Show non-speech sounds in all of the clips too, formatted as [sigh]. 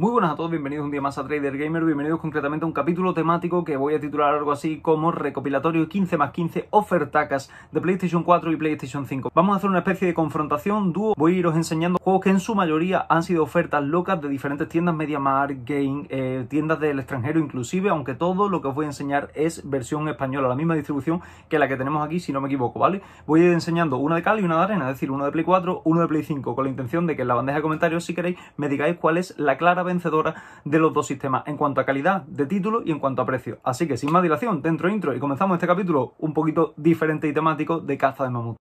Muy buenas a todos, bienvenidos un día más a Trader Gamer, bienvenidos concretamente a un capítulo temático que voy a titular algo así como Recopilatorio 15 más 15 ofertacas de PlayStation 4 y PlayStation 5. Vamos a hacer una especie de confrontación dúo, voy a iros enseñando juegos que en su mayoría han sido ofertas locas de diferentes tiendas MediaMarkt, Game, eh, tiendas del extranjero inclusive, aunque todo lo que os voy a enseñar es versión española, la misma distribución que la que tenemos aquí si no me equivoco, ¿vale? Voy a ir enseñando una de cal y una de arena, es decir, una de Play 4, uno de Play 5, con la intención de que en la bandeja de comentarios, si queréis, me digáis cuál es la clara vencedora de los dos sistemas en cuanto a calidad de título y en cuanto a precio. Así que sin más dilación, dentro intro y comenzamos este capítulo un poquito diferente y temático de caza de mamut.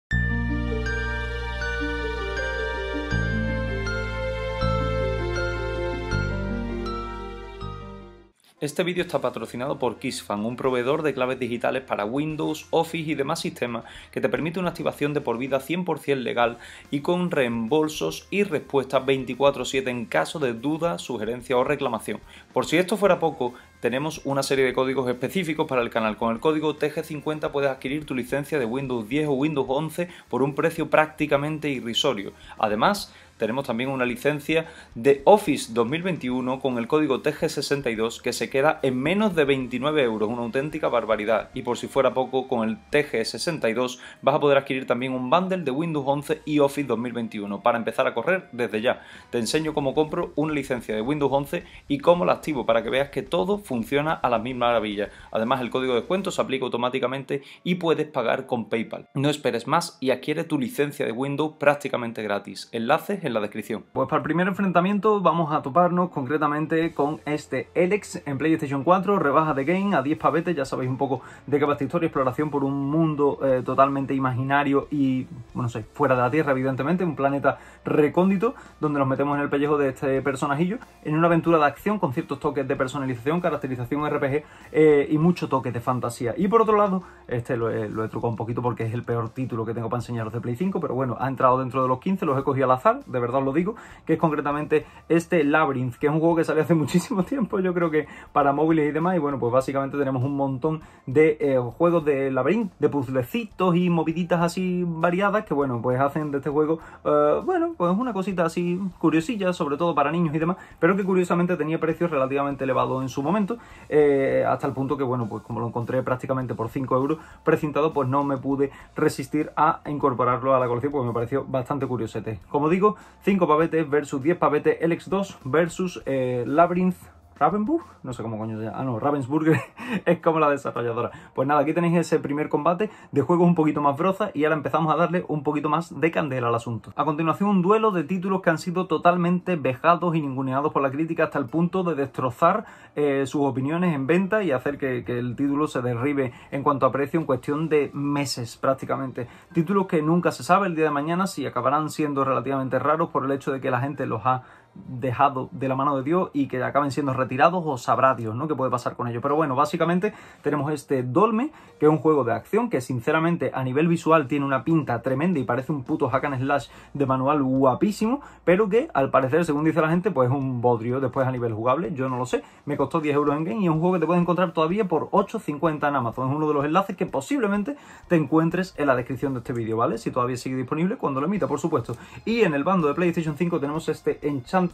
Este vídeo está patrocinado por KissFan, un proveedor de claves digitales para Windows, Office y demás sistemas que te permite una activación de por vida 100% legal y con reembolsos y respuestas 24/7 en caso de duda, sugerencia o reclamación. Por si esto fuera poco, tenemos una serie de códigos específicos para el canal. Con el código TG50 puedes adquirir tu licencia de Windows 10 o Windows 11 por un precio prácticamente irrisorio. Además, tenemos también una licencia de Office 2021 con el código TG62 que se queda en menos de 29 euros, una auténtica barbaridad. Y por si fuera poco, con el TG62 vas a poder adquirir también un bundle de Windows 11 y Office 2021 para empezar a correr desde ya. Te enseño cómo compro una licencia de Windows 11 y cómo la activo para que veas que todo funciona a la misma maravilla Además, el código de descuento se aplica automáticamente y puedes pagar con PayPal. No esperes más y adquiere tu licencia de Windows prácticamente gratis. Enlaces en la descripción. Pues para el primer enfrentamiento vamos a toparnos concretamente con este Elex en PlayStation 4, rebaja de game a 10 pavetes, ya sabéis un poco de qué va esta historia, exploración por un mundo eh, totalmente imaginario y, bueno, no sé, fuera de la Tierra evidentemente, un planeta recóndito, donde nos metemos en el pellejo de este personajillo, en una aventura de acción con ciertos toques de personalización, caracterización RPG eh, y mucho toque de fantasía. Y por otro lado, este lo he, trucado un poquito porque es el peor título que tengo para enseñaros de Play 5, pero bueno, ha entrado dentro de los 15, los he cogido al azar, de verdad lo digo, que es concretamente este Labyrinth, que es un juego que salió hace [laughs] muchísimo tiempo, yo creo que para móviles y demás, y bueno, pues básicamente tenemos un montón de eh, juegos de Labyrinth, de puzzlecitos y moviditas así variadas, que bueno, pues hacen de este juego, eh, bueno, pues una cosita así curiosilla, sobre todo para niños y demás, pero que curiosamente tenía precios relativamente elevados en su momento, eh, hasta el punto que bueno, pues como lo encontré prácticamente por 5 euros precintado, pues no me pude resistir a incorporarlo a la colección, porque me pareció bastante curiosete. Como digo, 5 pavetes versus 10 pavetes, LX2 versus eh, Labyrinth Ravenburg, no sé cómo coño se llama, ah no, Ravensburger [laughs] es como la desarrolladora. Pues nada, aquí tenéis ese primer combate de juegos un poquito más broza y ahora empezamos a darle un poquito más de candela al asunto. A continuación un duelo de títulos que han sido totalmente vejados y ninguneados por la crítica hasta el punto de destrozar eh, sus opiniones en venta y hacer que, que el título se derribe en cuanto a precio en cuestión de meses prácticamente. Títulos que nunca se sabe el día de mañana si acabarán siendo relativamente raros por el hecho de que la gente los ha dejado de la mano de Dios y que acaben siendo retirados o sabrá Dios, ¿no? ¿Qué puede pasar con ellos? Pero bueno, básicamente tenemos este Dolme, que es un juego de acción que sinceramente a nivel visual tiene una pinta tremenda y parece un puto hack and slash de manual guapísimo, pero que al parecer, según dice la gente, pues es un bodrio después a nivel jugable, yo no lo sé, me costó 10 euros en game y es un juego que te puedes encontrar todavía por 8.50 en Amazon, es uno de los enlaces que posiblemente te encuentres en la descripción de este vídeo, ¿vale? Si todavía sigue disponible, cuando lo emita, por supuesto. Y en el bando de PlayStation 5 tenemos este Enchant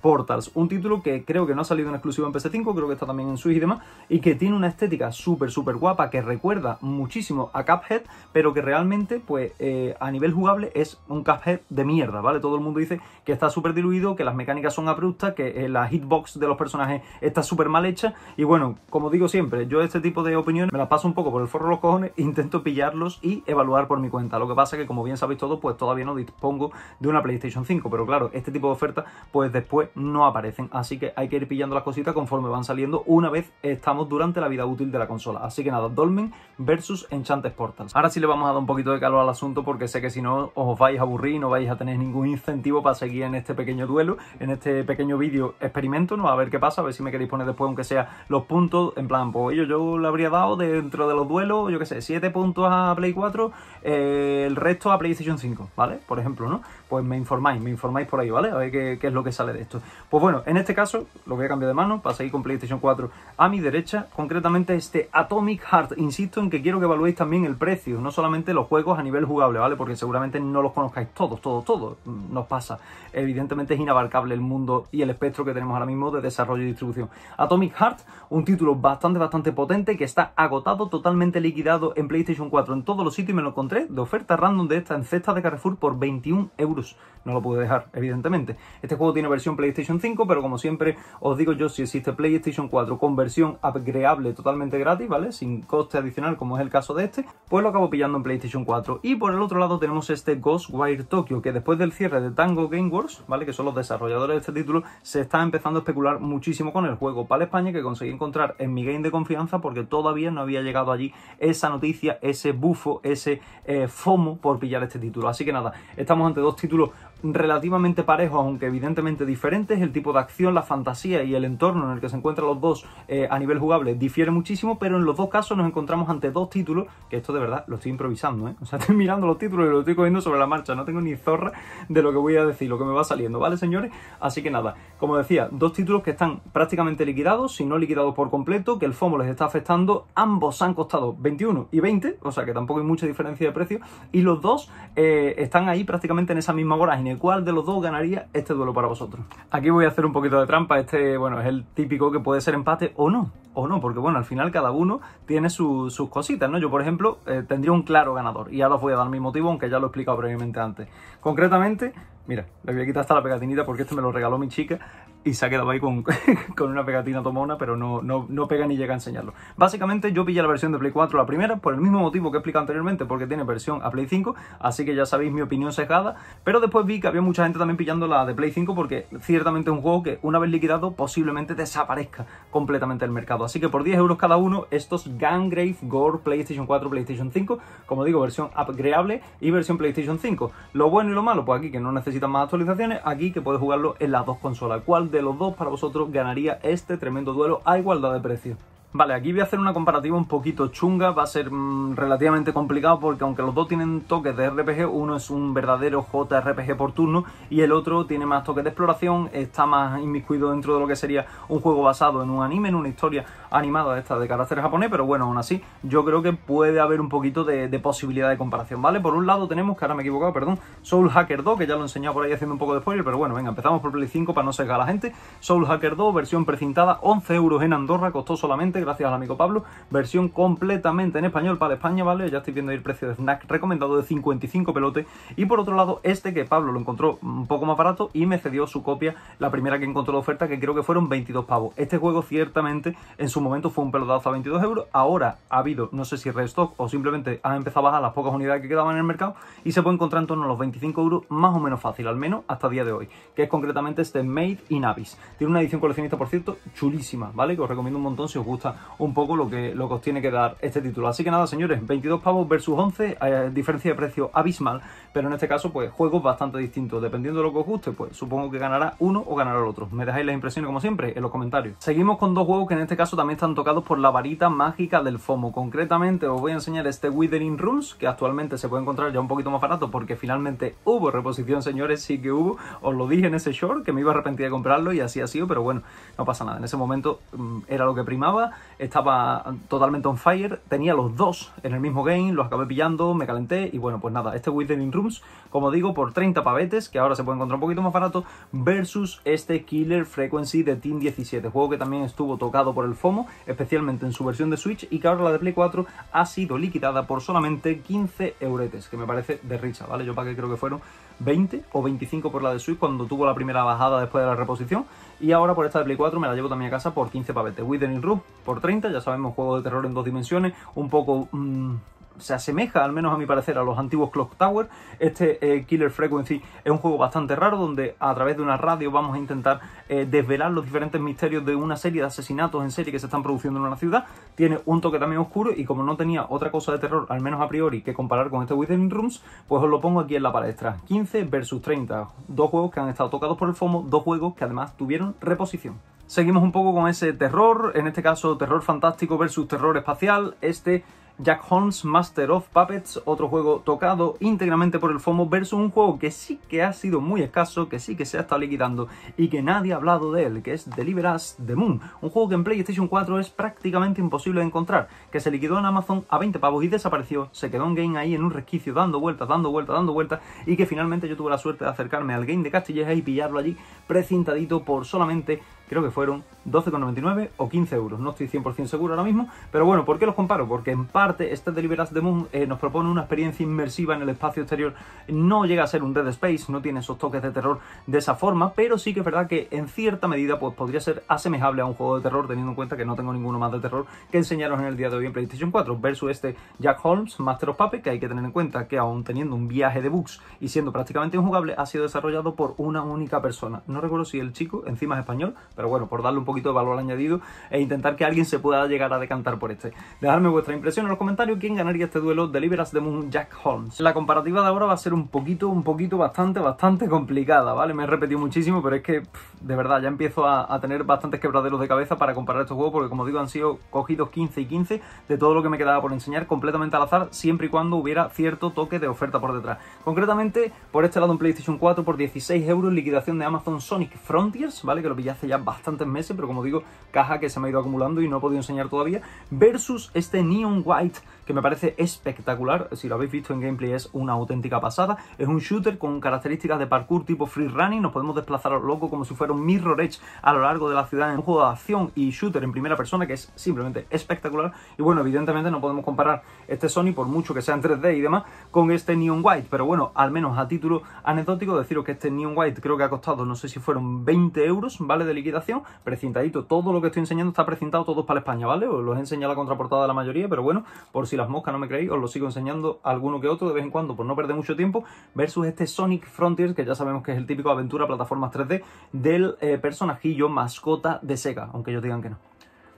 Portals, un título que creo que no ha salido en exclusivo en PS5, creo que está también en Switch y demás, y que tiene una estética súper, súper guapa, que recuerda muchísimo a Cuphead, pero que realmente, pues, eh, a nivel jugable es un Cuphead de mierda, ¿vale? Todo el mundo dice que está súper diluido, que las mecánicas son abruptas, que eh, la hitbox de los personajes está súper mal hecha, y bueno, como digo siempre, yo este tipo de opiniones me las paso un poco por el forro los cojones, [laughs] intento pillarlos y evaluar por mi cuenta. Lo que pasa que, como bien sabéis todos, pues todavía no dispongo de una PlayStation 5, pero claro, este tipo de ofertas pues después no aparecen. Así que hay que ir pillando las cositas conforme van saliendo una vez estamos durante la vida útil de la consola. Así que nada, Dolmen versus enchantes Portals. Ahora sí le vamos a dar un poquito de calor al asunto porque sé que si no os vais a aburrir no vais a tener ningún incentivo para seguir en este pequeño duelo, en este pequeño vídeo experimento, ¿no? A ver qué pasa, a ver si me queréis poner después aunque sea los puntos, en plan, pues yo, yo le habría dado dentro de los duelos, yo qué sé, 7 puntos a Play 4, eh, el resto a PlayStation 5, ¿vale? Por ejemplo, ¿no? Pues me informáis, me informáis por ahí, ¿vale? A ver qué, qué es lo que sale de esto. Pues bueno, en este caso lo voy a cambiar de mano para seguir con PlayStation 4 a mi derecha, concretamente este Atomic Heart. Insisto en que quiero que evaluéis también el precio, no solamente los juegos a nivel jugable, ¿vale? Porque seguramente no los conozcáis todos, todos, todos. Nos pasa. Evidentemente es inabarcable el mundo y el espectro que tenemos ahora mismo de desarrollo y distribución. Atomic Heart, un título bastante, bastante potente que está agotado, totalmente liquidado en PlayStation 4 en todos los sitios y me lo encontré de oferta random de esta en cesta de Carrefour por 21 euros. No lo pude dejar, evidentemente. Este juego tiene versión PlayStation 5, pero como siempre os digo yo, si existe PlayStation 4 con versión agreable totalmente gratis, ¿vale? Sin coste adicional, como es el caso de este, pues lo acabo pillando en PlayStation 4. Y por el otro lado tenemos este Ghostwire Tokyo, que después del cierre de Tango Game Wars, ¿vale? Que son los desarrolladores de este título, se está empezando a especular muchísimo con el juego para España, que conseguí encontrar en mi game de confianza, porque todavía no había llegado allí esa noticia, ese bufo, ese eh, FOMO por pillar este título. Así que nada, estamos ante dos títulos relativamente parejos, aunque evidentemente diferentes. El tipo de acción, la fantasía y el entorno en el que se encuentran los dos eh, a nivel jugable difiere muchísimo, pero en los dos casos nos encontramos ante dos títulos, que esto de verdad lo estoy improvisando, ¿eh? [laughs] O sea, estoy mirando los títulos y lo estoy cogiendo sobre la marcha, no tengo ni zorra de lo que voy a decir, lo que me va saliendo, ¿vale, señores? Así que nada, como decía, dos títulos que están prácticamente liquidados, si no liquidados por completo, que el FOMO les está afectando, ambos han costado 21 y 20, o sea que tampoco hay mucha diferencia de precio, y los dos eh, están ahí prácticamente en esa misma vorágine ¿Cuál de los dos ganaría este duelo para vosotros? Aquí voy a hacer un poquito de trampa. Este, bueno, es el típico que puede ser empate o no. O no, porque bueno, al final cada uno tiene sus cositas, ¿no? Yo, por ejemplo, eh, tendría un claro ganador. Y ahora os voy a dar mi motivo, aunque ya lo he explicado previamente antes. Concretamente, mira, le voy a quitar hasta la pegatinita porque este me lo regaló mi chica y se ha quedado ahí con, [laughs] con una pegatina tomona, pero no, no, pega ni llega a enseñarlo. Básicamente yo pillé la versión de Play 4, la primera, por el mismo motivo que he explicado anteriormente, porque tiene versión a Play 5, así que ya sabéis mi opinión sesgada, pero después vi que había mucha gente también pillando la de Play 5 porque ciertamente es un juego que una vez liquidado posiblemente desaparezca completamente del mercado. Así que por 10 euros cada uno, estos Gangrave Gore PlayStation 4, PlayStation 5, como digo, versión upgradeable y versión PlayStation 5. Lo bueno y lo malo, pues aquí que no necesitan más actualizaciones, aquí que puedes jugarlo en las dos consolas. ¿Cuál de los dos para vosotros ganaría este tremendo duelo a igualdad de precio. Vale, aquí voy a hacer una comparativa un poquito chunga, va a ser mm, relativamente complicado porque aunque los dos tienen toques de RPG, uno es un verdadero JRPG por turno y el otro tiene más toques de exploración, está más inmiscuido dentro de lo que sería un juego basado en un anime, en una historia animada esta de carácter japonés, pero bueno, aún así yo creo que puede haber un poquito de, posibilidad de comparación, ¿vale? Por un lado tenemos, que ahora me he equivocado, perdón, Soul Hacker 2, que ya lo he enseñado por ahí haciendo un poco de spoiler, pero bueno, venga, empezamos por Play 5 para no sesgar a la gente. Soul Hacker 2, versión precintada, 11 euros en Andorra, costó solamente gracias al amigo Pablo. Versión completamente en español para España, ¿vale? Ya estoy viendo ahí el precio de Snack recomendado de 55 pelotes. Y por otro lado, este que Pablo lo encontró un poco más barato y me cedió su copia, la primera que encontró la oferta, que creo que fueron 22 pavos. Este juego ciertamente en su momento fue un pelotazo a 22 euros. Ahora ha habido, no sé si restock o simplemente ha empezado a bajar las pocas unidades que quedaban en el mercado y se puede encontrar en torno a los 25 euros más o menos fácil, al menos hasta día de hoy, que es concretamente este Made in Abyss. Tiene una edición coleccionista, por cierto, chulísima, ¿vale? Que os recomiendo un montón si os gusta un poco lo que, lo que os tiene que dar este título. Así que nada, señores, 22 pavos versus 11, eh, diferencia de precio abismal, pero en este caso, pues juegos bastante distintos. Dependiendo de lo que os guste, pues supongo que ganará uno o ganará el otro. Me dejáis la impresión, como siempre, en los comentarios. Seguimos con dos juegos que en este caso también están tocados por la varita mágica del FOMO. Concretamente, os voy a enseñar este Withering Rooms, que actualmente se puede encontrar ya un poquito más barato porque finalmente hubo reposición, señores, sí que hubo. Os lo dije en ese short que me iba a arrepentir de comprarlo y así ha sido, pero bueno, no pasa nada. En ese momento mm, era lo que primaba estaba totalmente on fire, tenía los dos en el mismo game, los acabé pillando, me calenté y bueno, pues nada, este Withering Rooms, como digo, por 30 pavetes, que ahora se puede encontrar un poquito más barato, versus este Killer Frequency de Team 17, juego que también estuvo tocado por el FOMO, especialmente en su versión de Switch y que ahora la de Play 4 ha sido liquidada por solamente 15 euretes, que me parece de risa, ¿vale? Yo para qué creo que fueron 20 o 25 por la de Switch cuando tuvo la primera bajada después de la reposición. Y ahora por esta de Play 4 me la llevo también a casa por 15 pavetes. Withering Root por 30, ya sabemos, juego de terror en dos dimensiones, un poco... Mm, se asemeja, al menos a mi parecer, a los antiguos Clock Tower. Este eh, Killer Frequency es un juego bastante raro donde a través de una radio vamos a intentar eh, desvelar los diferentes misterios de una serie de asesinatos en serie que se están produciendo en una ciudad. Tiene un toque también oscuro y como no tenía otra cosa de terror, al menos a priori, que comparar con este Within Rooms, pues os lo pongo aquí en la palestra. 15 versus 30. Dos juegos que han estado tocados por el FOMO, dos juegos que además tuvieron reposición. Seguimos un poco con ese terror, en este caso terror fantástico versus terror espacial. Este Jack Holmes Master of Puppets, otro juego tocado íntegramente por el FOMO versus un juego que sí que ha sido muy escaso, que sí que se ha estado liquidando y que nadie ha hablado de él, que es Deliver Us The Moon, un juego que en PlayStation 4 es prácticamente imposible de encontrar, que se liquidó en Amazon a 20 pavos y desapareció, se quedó en game ahí en un resquicio dando vueltas, dando vueltas, dando vueltas y que finalmente yo tuve la suerte de acercarme al game de Castilleja y pillarlo allí precintadito por solamente creo que fueron 12,99 o 15 euros, no estoy 100% seguro ahora mismo, pero bueno, ¿por qué los comparo? Porque en parte este Deliveras de Moon eh, nos propone una experiencia inmersiva en el espacio exterior, no llega a ser un Dead Space, no tiene esos toques de terror de esa forma, pero sí que es verdad que en cierta medida pues, podría ser asemejable a un juego de terror, teniendo en cuenta que no tengo ninguno más de terror que enseñaros en el día de hoy en PlayStation 4, versus este Jack Holmes, Master of paper que hay que tener en cuenta que aún teniendo un viaje de bugs y siendo prácticamente injugable, ha sido desarrollado por una única persona. No recuerdo si el chico encima es español, pero bueno, por darle un poquito de valor añadido e intentar que alguien se pueda llegar a decantar por este. Dejadme vuestra impresión en los comentarios quién ganaría este duelo de Liberas de Moon Jack Holmes. La comparativa de ahora va a ser un poquito, un poquito, bastante, bastante complicada, ¿vale? Me he repetido muchísimo, pero es que de verdad, ya empiezo a, tener bastantes quebraderos de cabeza para comparar estos juegos, porque como digo, han sido cogidos 15 y 15 de todo lo que me quedaba por enseñar, completamente al azar, siempre y cuando hubiera cierto toque de oferta por detrás. Concretamente, por este lado un PlayStation 4 por 16 euros, liquidación de Amazon Sonic Frontiers, ¿vale? Que lo pillé hace ya bastantes meses, pero como digo, caja que se me ha ido acumulando y no he podido enseñar todavía, versus este Neon White que me parece espectacular. Si lo habéis visto en gameplay es una auténtica pasada. Es un shooter con características de parkour tipo free running. Nos podemos desplazar loco como si fuera un mirror edge a lo largo de la ciudad en un juego de acción y shooter en primera persona que es simplemente espectacular. Y bueno, evidentemente no podemos comparar este Sony, por mucho que sea en 3D y demás, con este Neon White. Pero bueno, al menos a título anecdótico deciros que este Neon White creo que ha costado, no sé si fueron 20 euros, ¿vale? De liquidación, precintadito. Todo lo que estoy enseñando está precintado todos para España, ¿vale? Os los he enseñado la contraportada la mayoría, pero bueno, por si las moscas no me creéis, os lo sigo enseñando alguno que otro de vez en cuando por no perder mucho tiempo, versus este Sonic Frontiers, que ya sabemos que es el típico aventura plataformas 3D del eh, personajillo mascota de Sega, aunque ellos digan que no.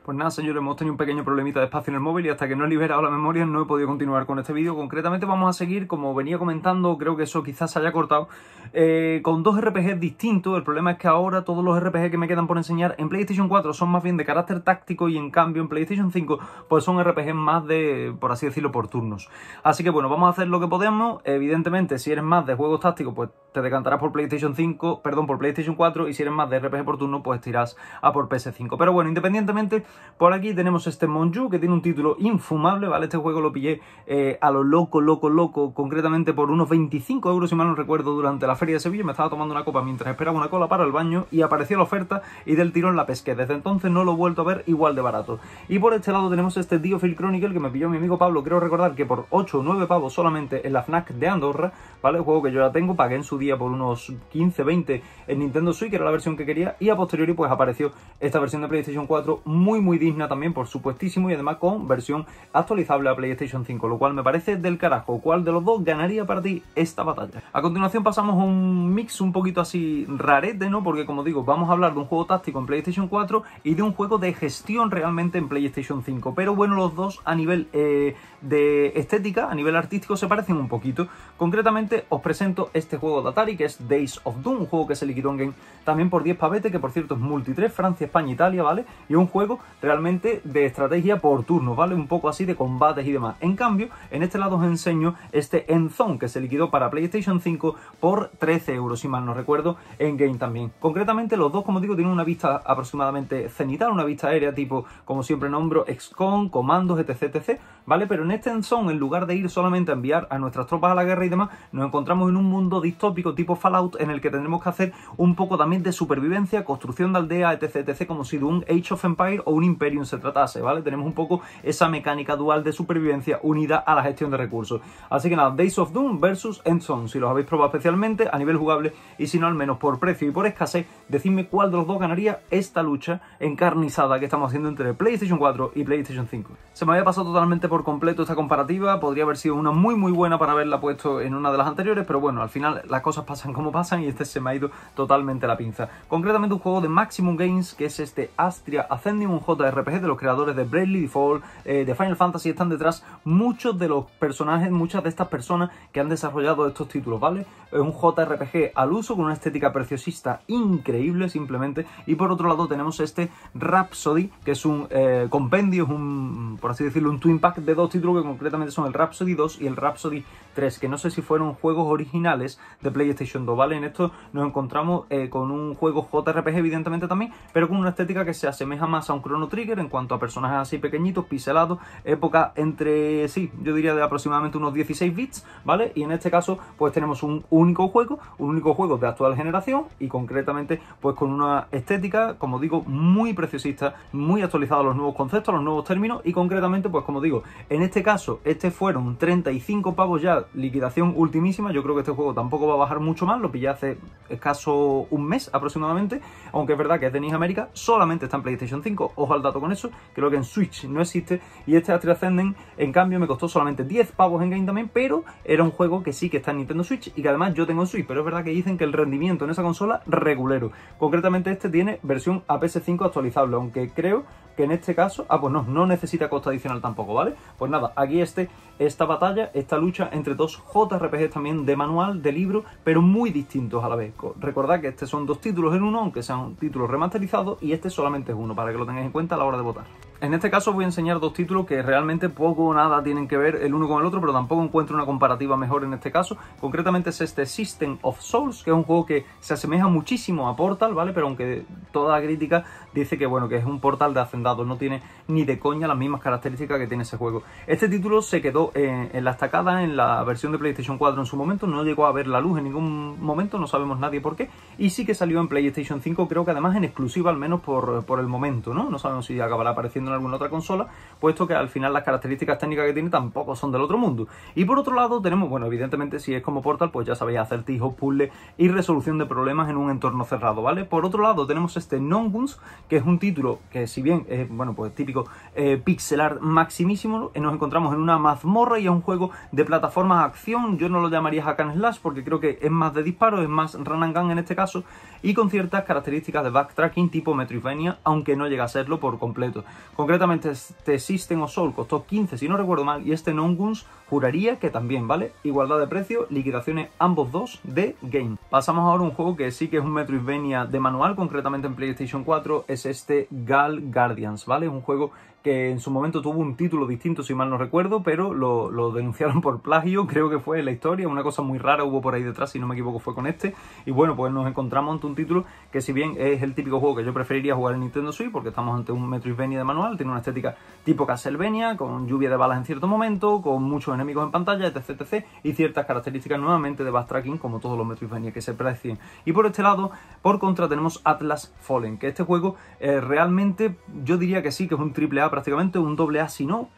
Pues nada, señores, hemos tenido un pequeño problemita de espacio en el móvil y hasta que no he liberado la memoria no he podido continuar con este vídeo. Concretamente vamos a seguir, como venía comentando, creo que eso quizás se haya cortado, eh, con dos RPGs distintos. El problema es que ahora todos los RPG que me quedan por enseñar en PlayStation 4 son más bien de carácter táctico y en cambio en PlayStation 5 pues son RPGs más de, por así decirlo, por turnos. Así que bueno, vamos a hacer lo que podemos. Evidentemente, si eres más de juegos tácticos, pues te decantarás por PlayStation 5, perdón, por PlayStation 4 y si eres más de RPG por turno, pues te a por PS5. Pero bueno, independientemente por aquí tenemos este Monju que tiene un título infumable, ¿vale? Este juego lo pillé eh, a lo loco, loco, loco, concretamente por unos 25 euros, si mal no recuerdo, durante la Feria de Sevilla. Me estaba tomando una copa mientras esperaba una cola para el baño y apareció la oferta y del tirón la pesqué. Desde entonces no lo he vuelto a ver igual de barato. Y por este lado tenemos este Diophil Chronicle que me pilló mi amigo Pablo. Creo recordar que por 8 o 9 pavos solamente en la FNAC de Andorra, ¿vale? El juego que yo ya tengo, pagué en su día por unos 15, 20 en Nintendo Switch, que era la versión que quería, y a posteriori pues apareció esta versión de PlayStation 4 muy, muy muy digna también, por supuestísimo, y además con versión actualizable a PlayStation 5, lo cual me parece del carajo. ¿Cuál de los dos ganaría para ti esta batalla? A continuación pasamos a un mix un poquito así rarete, ¿no? Porque como digo, vamos a hablar de un juego táctico en PlayStation 4 y de un juego de gestión realmente en PlayStation 5. Pero bueno, los dos a nivel eh, de estética, a nivel artístico, se parecen un poquito. Concretamente os presento este juego de Atari que es Days of Doom, un juego que se liquidó en Game también por 10 pavetes, que por cierto es multi 3, Francia, España, Italia, ¿vale? Y un juego realmente de estrategia por turno, ¿vale? Un poco así de combates y demás. En cambio, en este lado os enseño este Enzone que se liquidó para PlayStation 5 por 13 euros, si mal no recuerdo, en Game también. Concretamente, los dos, como digo, tienen una vista aproximadamente cenital, una vista aérea tipo, como siempre nombro, XCOM, comandos, etc, etc, ¿vale? Pero en este Enzone, en lugar de ir solamente a enviar a nuestras tropas a la guerra y demás, nos encontramos en un mundo distópico tipo Fallout en el que tendremos que hacer un poco también de supervivencia, construcción de aldea, etc, etc, como si de un Age of Empire o un Imperium se tratase, ¿vale? Tenemos un poco esa mecánica dual de supervivencia unida a la gestión de recursos. Así que nada, Days of Doom versus Endzone, si los habéis probado especialmente a nivel jugable y si no al menos por precio y por escasez, decidme cuál de los dos ganaría esta lucha encarnizada que estamos haciendo entre PlayStation 4 y PlayStation 5. Se me había pasado totalmente por completo esta comparativa, podría haber sido una muy muy buena para haberla puesto en una de las anteriores, pero bueno, al final las cosas pasan como pasan y este se me ha ido totalmente la pinza. Concretamente un juego de Maximum Games que es este Astria Ascendium, JRPG de los creadores de Bravely Default, eh, de Final Fantasy, están detrás muchos de los personajes, muchas de estas personas que han desarrollado estos títulos, ¿vale? Es un JRPG al uso con una estética preciosista increíble simplemente. Y por otro lado tenemos este Rhapsody, que es un eh, compendio, es un, por así decirlo, un twin pack de dos títulos que concretamente son el Rhapsody 2 y el Rhapsody 3, que no sé si fueron juegos originales de PlayStation 2, ¿vale? En esto nos encontramos eh, con un juego JRPG evidentemente también, pero con una estética que se asemeja más a un no Trigger en cuanto a personajes así pequeñitos, piselados, época entre, sí, yo diría de aproximadamente unos 16 bits, ¿vale? Y en este caso, pues tenemos un único juego, un único juego de actual generación y concretamente, pues con una estética, como digo, muy preciosista, muy actualizado a los nuevos conceptos, a los nuevos términos y concretamente, pues como digo, en este caso, este fueron 35 pavos ya, liquidación ultimísima, yo creo que este juego tampoco va a bajar mucho más, lo pillé hace escaso un mes aproximadamente, aunque es verdad que es de América, solamente está en PlayStation 5, o al dato con eso, creo que en Switch no existe. Y este Astral Ascending, en cambio, me costó solamente 10 pavos en Game también, pero era un juego que sí que está en Nintendo Switch y que además yo tengo en Switch, pero es verdad que dicen que el rendimiento en esa consola regulero. Concretamente este tiene versión APS5 actualizable, aunque creo que en este caso, ah, pues no, no necesita costa adicional tampoco, ¿vale? Pues nada, aquí este, esta batalla, esta lucha entre dos JRPGs también de manual, de libro, pero muy distintos a la vez. Recordad que este son dos títulos en uno, aunque sean títulos remasterizados, y este solamente es uno, para que lo tengáis en cuenta a la hora de votar. En este caso voy a enseñar dos títulos que realmente poco o nada tienen que ver el uno con el otro, pero tampoco encuentro una comparativa mejor en este caso. Concretamente es este System of Souls, que es un juego que se asemeja muchísimo a Portal, ¿vale? Pero aunque toda la crítica dice que, bueno, que es un Portal de hacendado no tiene ni de coña las mismas características que tiene ese juego. Este título se quedó eh, en, la estacada en la versión de PlayStation 4 en su momento, no llegó a ver la luz en ningún momento, no sabemos nadie por qué, y sí que salió en PlayStation 5, creo que además en exclusiva, al menos por, por el momento, ¿no? No sabemos si acabará apareciendo alguna otra consola, puesto que al final las características técnicas que tiene tampoco son del otro mundo. Y por otro lado tenemos, bueno, evidentemente si es como Portal, pues ya sabéis, acertijos, puzzles y resolución de problemas en un entorno cerrado, ¿vale? Por otro lado tenemos este non Guns que es un título que si bien es, bueno, pues típico pixelar eh, pixel art maximísimo, eh, nos encontramos en una mazmorra y es un juego de plataformas acción, yo no lo llamaría hack and slash porque creo que es más de disparo, es más run and gun en este caso, y con ciertas características de backtracking tipo Metroidvania, aunque no llega a serlo por completo. Concretamente, este System of Soul costó 15, si no recuerdo mal, y este Nonguns juraría que también, ¿vale? Igualdad de precio, liquidaciones ambos dos de Game. Pasamos ahora a un juego que sí que es un Metroidvania de manual, concretamente en PlayStation 4, es este Gal Guardians, ¿vale? Es un juego que en su momento tuvo un título distinto, si mal no recuerdo, pero lo, denunciaron por plagio, [laughs] creo que fue la historia, una cosa muy rara hubo por ahí detrás, si no me equivoco fue con este, y bueno, pues nos encontramos ante un título que si bien es el típico juego que yo preferiría jugar en Nintendo Switch, porque estamos ante un Metroidvania de manual, tiene una estética tipo Castlevania, con lluvia de balas en cierto momento, con muchos enemigos en pantalla, etc, etc, y ciertas características nuevamente de backtracking, como todos los Metroidvania que se precien. Y por este lado, por contra, tenemos Atlas Fallen, que este juego eh, realmente yo diría que sí, que es un triple A prácticamente, un doble a si no.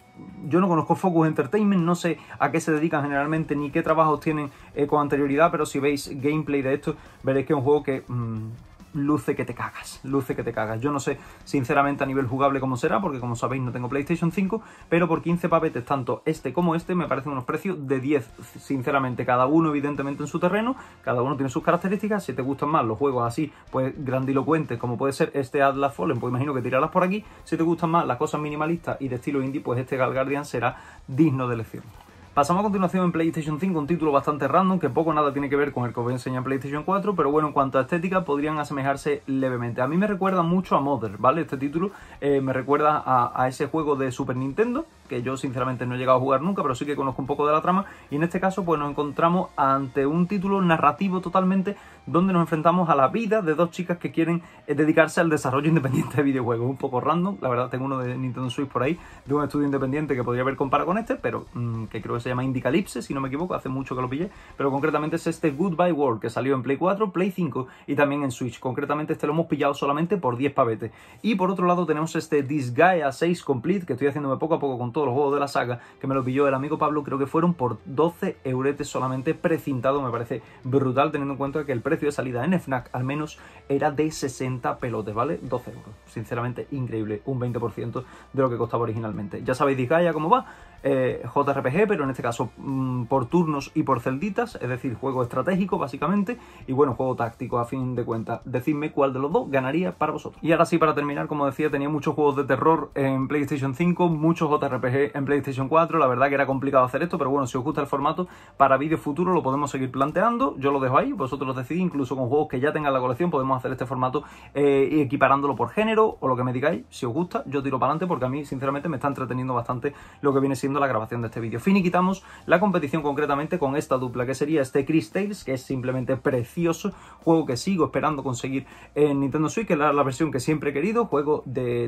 Yo no conozco Focus Entertainment, no sé a qué se dedican generalmente ni qué trabajos tienen eh, con anterioridad, pero si veis gameplay de esto, veréis que es un juego que... Mm, luce que te cagas, luce que te cagas. Yo no sé sinceramente a nivel jugable cómo será, porque como sabéis no tengo PlayStation 5, pero por 15 papetes, tanto este como este, me parecen unos precios de 10, sinceramente, cada uno evidentemente en su terreno, cada uno tiene sus características, si te gustan más los juegos así, pues grandilocuentes, como puede ser este Atlas Fallen, pues imagino que tirarlas por aquí, si te gustan más las cosas minimalistas y de estilo indie, pues este Gal Guardian será digno de elección. Pasamos a continuación en PlayStation 5, un título bastante random que poco nada tiene que ver con el que os voy a enseñar en PlayStation 4, pero bueno, en cuanto a estética podrían asemejarse levemente. A mí me recuerda mucho a Mother, ¿vale? Este título eh, me recuerda a ese juego de Super Nintendo, que yo sinceramente no he llegado a jugar nunca, pero sí que conozco un poco de la trama. Y en este caso, pues nos encontramos ante un título narrativo totalmente donde nos enfrentamos a la vida de dos chicas que quieren eh, dedicarse al desarrollo [laughs] independiente de videojuegos. Un poco random, la verdad tengo uno de Nintendo Switch por ahí, de un estudio independiente que podría haber comparado con este, pero mm, que creo que se llama indicalipse si no me equivoco, hace mucho que lo pillé, pero concretamente es este Goodbye World que salió en Play 4, Play 5 y también en Switch. Concretamente este lo hemos pillado solamente por 10 pavetes. Y por otro lado tenemos este Disgaea 6 Complete, que estoy haciéndome poco a poco con todo los juegos de la saga, que me lo pilló el amigo Pablo, creo que fueron por 12 euretes solamente precintado. Me parece brutal teniendo en cuenta que el precio de salida en FNAC al menos era de 60 pelotes, ¿vale? 12 euros. Sinceramente, increíble. Un 20% de lo que costaba originalmente. Ya sabéis, Disgaea, cómo va. Eh, JRPG, pero en este caso mm, por turnos y por celditas, es decir, juego estratégico básicamente, y bueno, juego táctico a fin de cuentas. Decidme cuál de los dos ganaría para vosotros. Y ahora sí, para terminar, como decía, tenía muchos juegos de terror en PlayStation 5, muchos JRPG en PlayStation 4. La verdad que era complicado hacer esto, pero bueno, si os gusta el formato, para vídeos futuros lo podemos seguir planteando. Yo lo dejo ahí, vosotros decidís, incluso con juegos que ya tengan la colección, podemos hacer este formato eh, y equiparándolo por género o lo que me digáis. Si os gusta, yo tiro para adelante porque a mí, sinceramente, me está entreteniendo bastante lo que viene siendo la grabación de este vídeo. Finiquitamos la competición concretamente con esta dupla, que sería este Chris Tales, que es simplemente precioso, juego que sigo esperando conseguir en Nintendo Switch, que es la, versión que siempre he querido, juego de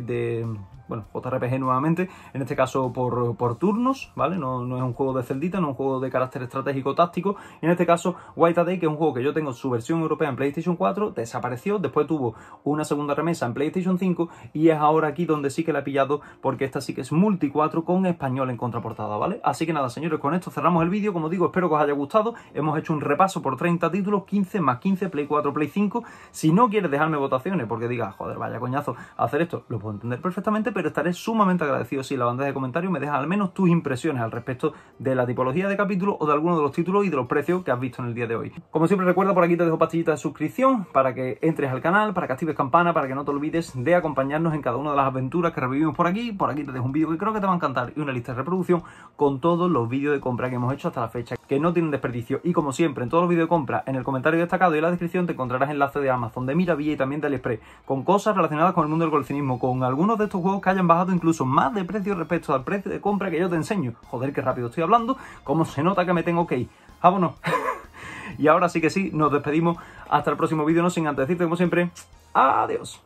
bueno, JRPG nuevamente, en este caso por, turnos, ¿vale? No, no, es un juego de celdita, no es un juego de carácter estratégico táctico, en este caso White Day, que es un juego que yo tengo su versión europea en PlayStation 4, desapareció, después tuvo una segunda remesa en PlayStation 5, y es ahora aquí donde sí que la he pillado, porque esta sí que es multi 4 con español en contraportada, ¿vale? Así que nada, señores, con esto cerramos el vídeo, como digo, espero que os haya gustado, hemos hecho un repaso por 30 títulos, 15 más 15, Play 4, Play 5, si no quieres dejarme votaciones, porque digas, joder, vaya coñazo, hacer esto, lo puedo entender perfectamente, pero estaré sumamente agradecido si la banda de comentarios me dejas al menos tus impresiones al respecto de la tipología de capítulo o de alguno de los títulos y de los precios que has visto en el día de hoy. Como siempre recuerda, por aquí te dejo pastillitas de suscripción para que entres al canal, para que actives campana, para que no te olvides de acompañarnos en cada una de las aventuras que revivimos por aquí. Por aquí te dejo un vídeo que creo que te va a encantar y una lista de reproducción con todos los vídeos de compra que hemos hecho hasta la fecha, que no tienen desperdicio. Y como siempre, en todos los vídeos de compra, en el comentario destacado y en la descripción te encontrarás enlace de Amazon, de Miravilla y también de Aliexpress, con cosas relacionadas con el mundo del coleccionismo, con algunos de estos juegos que hayan bajado incluso más de precio respecto al precio de compra que yo te enseño. Joder, qué rápido estoy hablando, cómo se nota que me tengo que ir. Vámonos. [laughs] y ahora sí que sí, nos despedimos. Hasta el próximo vídeo, no sin antes decirte como siempre, adiós.